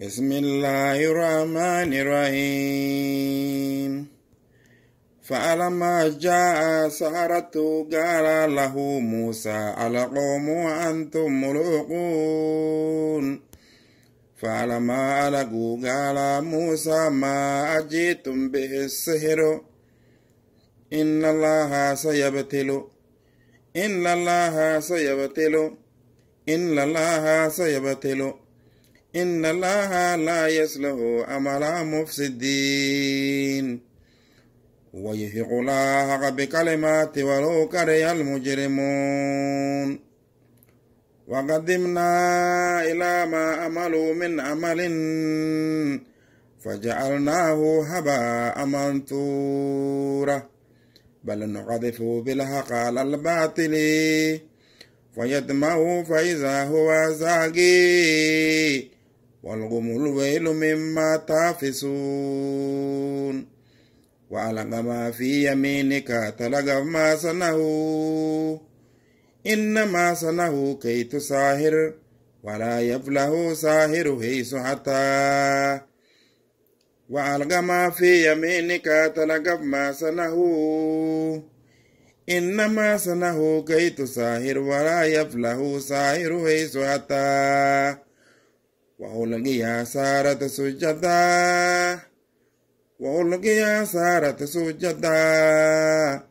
بسم الله الرحمن الرحيم فألما جاء سارة قال له موسى القوم أنتم ملوقون فألما ألقوا قال موسى ما أجيتم به السحر إن الله سيبتل إن الله سيبتل إن الله سيبتل إن الله لا يصلح عمل مفسدين ويحق الله بكلمات ولو كره المجرمون وقدمنا إلى ما عملوا من عمل فجعلناه هباء منثورا بل نقذف بالحق على الباطل فيدمه فإذا هو زاقي والغم الويل مما تافسون وألق ما في يمينك تلقى ما صنعوا إنما صنعوا كيت ساهر ولا يفله ساهر حيث حتى وألق ما في يمينك تلقى ما صنعوا إنما صنعوا كيت ساهر ولا يفله ساهر هي حتى Wahulangi ya sara tasujada. Wahulangi ya sara tasujada.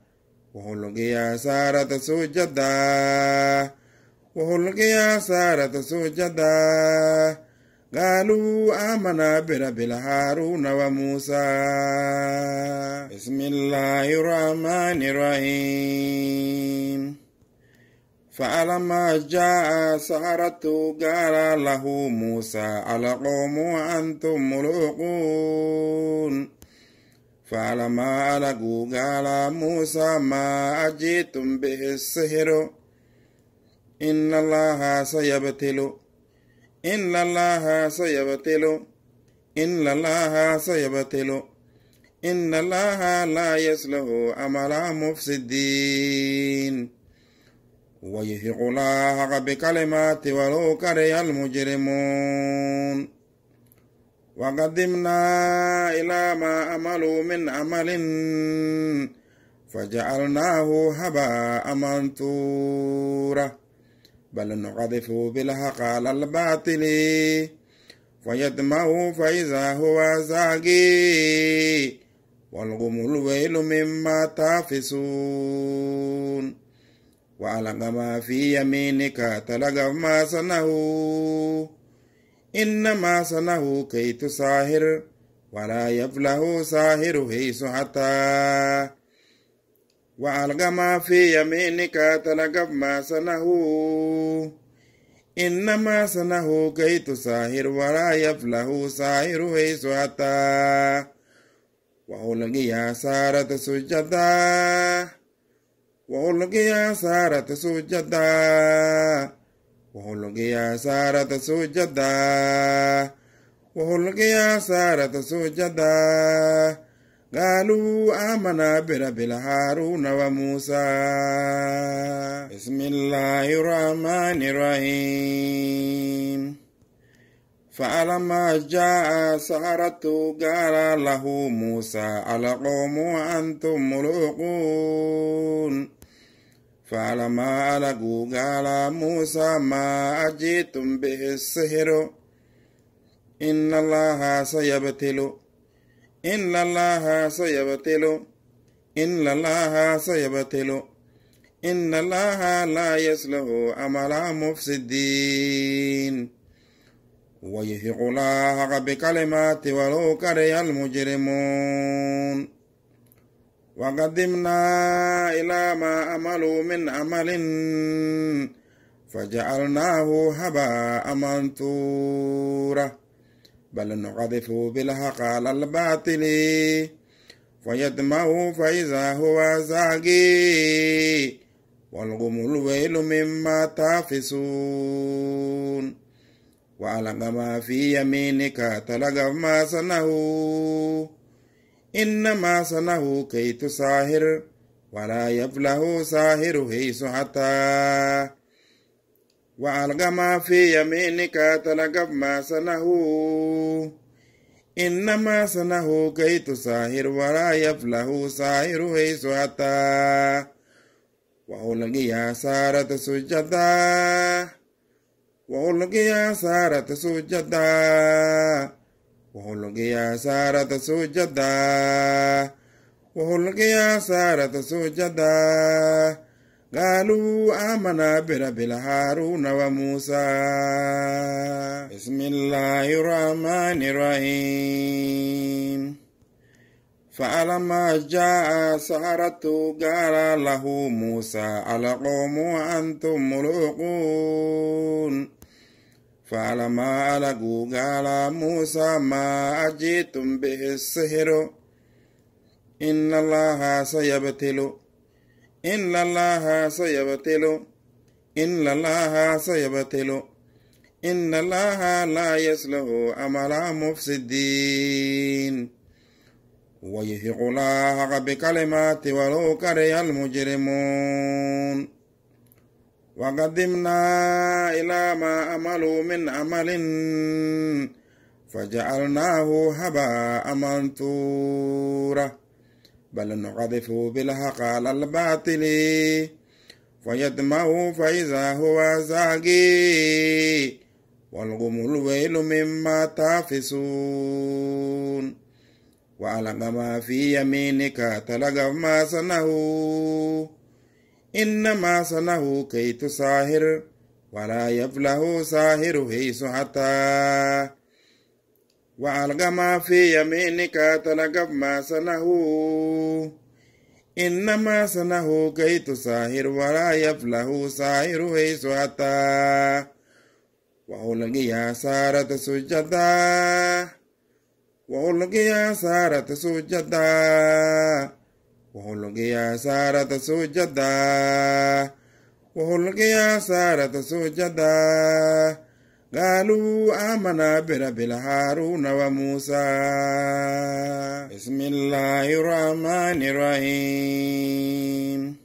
Wahulangi ya sara tasujada. Galu amana bila bila haruna wa musa. Bismillahirrahmanirrahim. فلما جاء سحرة قال له موسى القوم أنتم ملوقون فلما ألقوا قال موسى ما أجيتم به السحر إن الله سيبتل إن الله سيبتل إن الله سيبتل إن الله لا يصلح أمر مفسدين ويثق الله بكلمات ولو كره المجرمون وقدمنا إلى ما أملوا من عمل فجعلناه هباء منثورا بل نقذف بالحق على الباطل فيدمه فإذا هو زاقي والغم الويل مما تافسون واعلق ما في يمينك تلقف ما صنعوا إنما صنعوا كي تساهر ولا يفله ساهر حيث حتى وألق ما في يمينك تلقف ما صنعوا إنما صنعوا كي تساهر ولا يفله ساهر حيث حتى وألقي سارة سجدا Wohologia sara ta sujada. Wohologia sara ta sujada. Wohologia sara ta sujada. Galu amana bila bila haruna wa musa. Bismillahirrahmanirrahim. فلما جاء سارة قال له موسى القوم وأنتم ملوقون فلما ألقوا قال موسى ما أجيتم به السحر إن الله سيبتل إن الله سيبتل إن الله سيبتل إن الله لا يصلح عمل مفسدين ويثق الله بكلمات ولو كره المجرمون وقدمنا إلى ما أملوا من أمل فجعلناه هباء منثورا بل نقذف بالحق على الباطل فيدمه فإذا هو زاقي والغم الويل مما تافسون واعلق ما في يمينك تلقف ما صنعه إنما صنعه كيد ساهر ولا يفله ساهر حيث حتى وألق ما في يمينك تلقف ما صنعه إنما صنعه كيد ساهر ولا يفله ساهر حيث حتى وألقي سارة سجدا وألقي سارة سجدا وألقي سارة سجدا وألقي سارة سجدا قالوا آمنا برب هارون وموسى بسم الله الرحمن الرحيم فلما جاء سارة قال له موسى القوم وأنتم ملوقون فعلى ما على على موسى ما أجيتم به السحر إن الله سيبتل إن الله سيبتل إن الله سيبتل إن الله لا يصلح أمر مفسدين ويحق الله بكلمات ولو كره المجرمون وقدمنا إلى ما عملوا من عمل فجعلناه هباء منثورا بل نقذف بالحق على الباطل فيدمه فإذا هو زاغي والغم الويل مما تافسون وألق ما في يمينك تلقى ما صنعوا إنما صنعه كيت ساهر ولا يفله ساهر حيث أتى وألقى ما في يمينك تلقف ما صنعه إنما صنعه كيت ساهر ولا يفله ساهر حيث أتى وألقي سارة سجدا وألقي سارة سجدا وهلقي سارة سجدا وهلقي سارة سجدا قالوا آمنا برب هارون وموسى بسم الله الرحمن الرحيم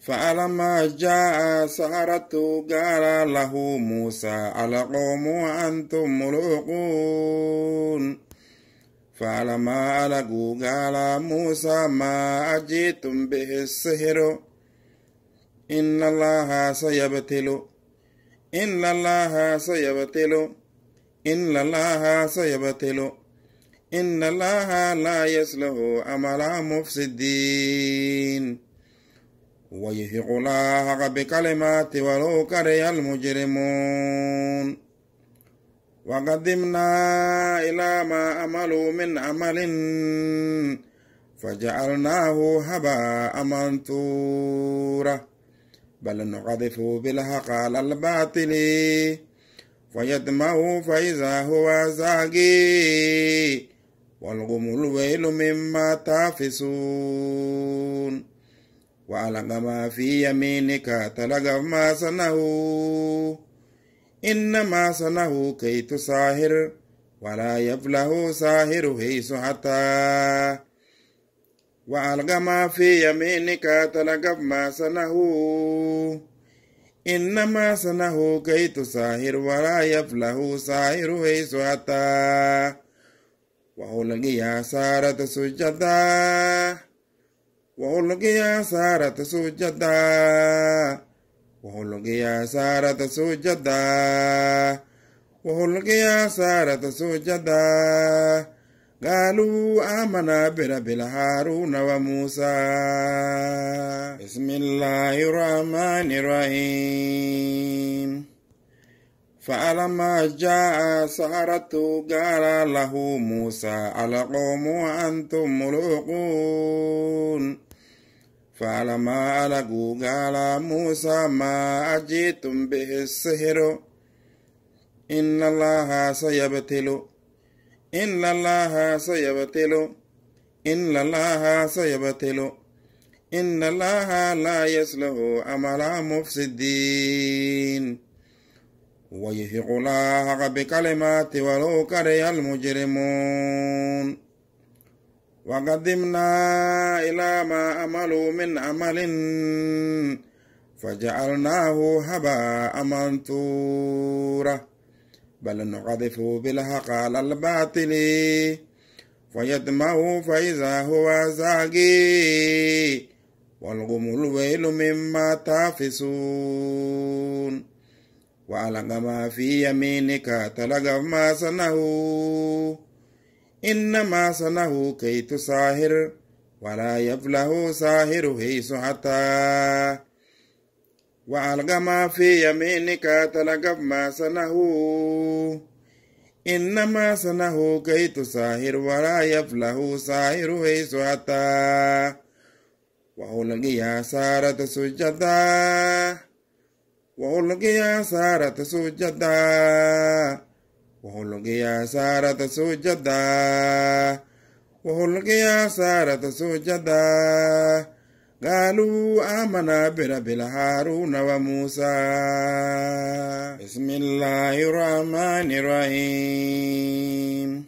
فألما جاء سارة قال له موسى القوم أنتم ملوقون فعلى ما على على موسى ما أجيتم به السحر إن الله سيبتل إن الله سيبتل إن الله سيبتل إن الله لا يصلح عمل مفسدين ويحق الله بكلمات ولو كره المجرمون وقدمنا إلى ما عملوا من عمل فجعلناه هباء منثورا بل نقذف بالحق على الباطل فيدمه فإذا هو زاغي والغم الويل مما تافسون وألق ما في يمينك تلقى ما صنعوا إنما صنعه كيت ساهر ولا يفله ساهر حيث حتى وألقى ما في يمينك تلقى ما صنعه إنما صنعه كيت ساهر ولا يفله ساهر حيث حتى وألقي سارة سجدا وألقي سارة سجدا وهلقي سارة سجدا وهلقي سارة سجدا قالوا آمنا برب هارون وموسى بسم الله الرحمن الرحيم فألما جاء سارة قال له موسى القوم أنتم ملوقون ما ألقوا قال موسى ما أجيتم به السحر إن الله سيبتل إن الله سيبتل إن الله سيبتل إن الله لا يصلح أمر مفسدين ويحق الله بكلمات ولو كره المجرمون وقدمنا إلى ما أملوا من عمل فجعلناه هباء منثورا بل نقذف بالحق على الباطل فيدمه فإذا هو زاغي والغم الويل مما تافسون وعلق ما في يمينك تلقى ما صنعوا إنما صنه كيت ساهر ولا يفله ساهر حيث حتى وألقى ما في يمينك تلقى ما صنه إنما صنه كيت ساهر ولا يفله ساهر حيث أتى وألقي سارة سجدا وألقي سارة سجدا وهلقي سارة سجدا وهلقي سارة سجدا قالوا آمنا برب هارون وموسى بسم الله الرحمن الرحيم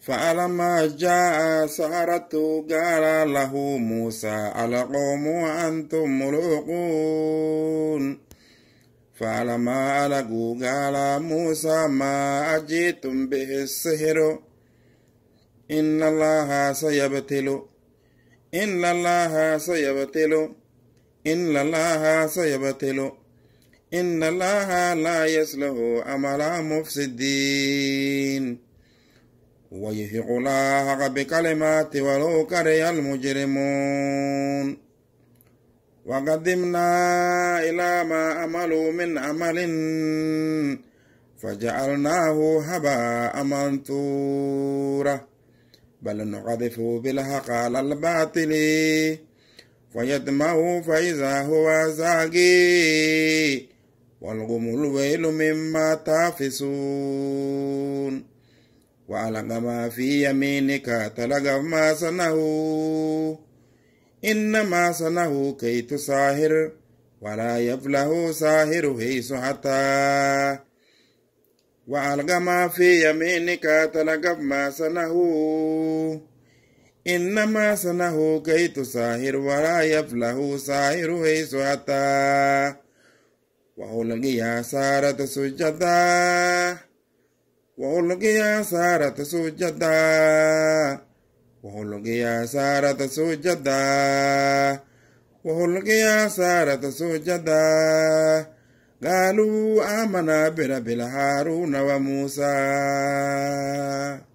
فألما جاء سارة قال له موسى القوم أنتم ملوقون ما ألقوا قال موسى ما أجيتم به السحر إن الله سيبتل إن الله سيبتل إن الله سيبتل إن الله لا يصلح أمر مفسدين ويحق الله بكلمات ولو كره المجرمون وقدمنا إلى ما عملوا من عمل فجعلناه هباء منثورا بل نقذف بالحق على الباطل فيدمه فإذا هو زاغي والغم الويل مما تافسون وعلق ما في يمينك تلقى ما صنعوا إنما صنعه كيت ساهر ولا يفله ساهر حيث حتى وألقى ما في يمينك تلقى ما صنعه إنما صنعه كيت ساهر ولا يفله ساهر حيث حتى وألقي سارة سجدا وألقي سارة سجدا وهلقي سارة سجدا وهلقي سارة سجدا قالوا آمنا برب هارون وموسى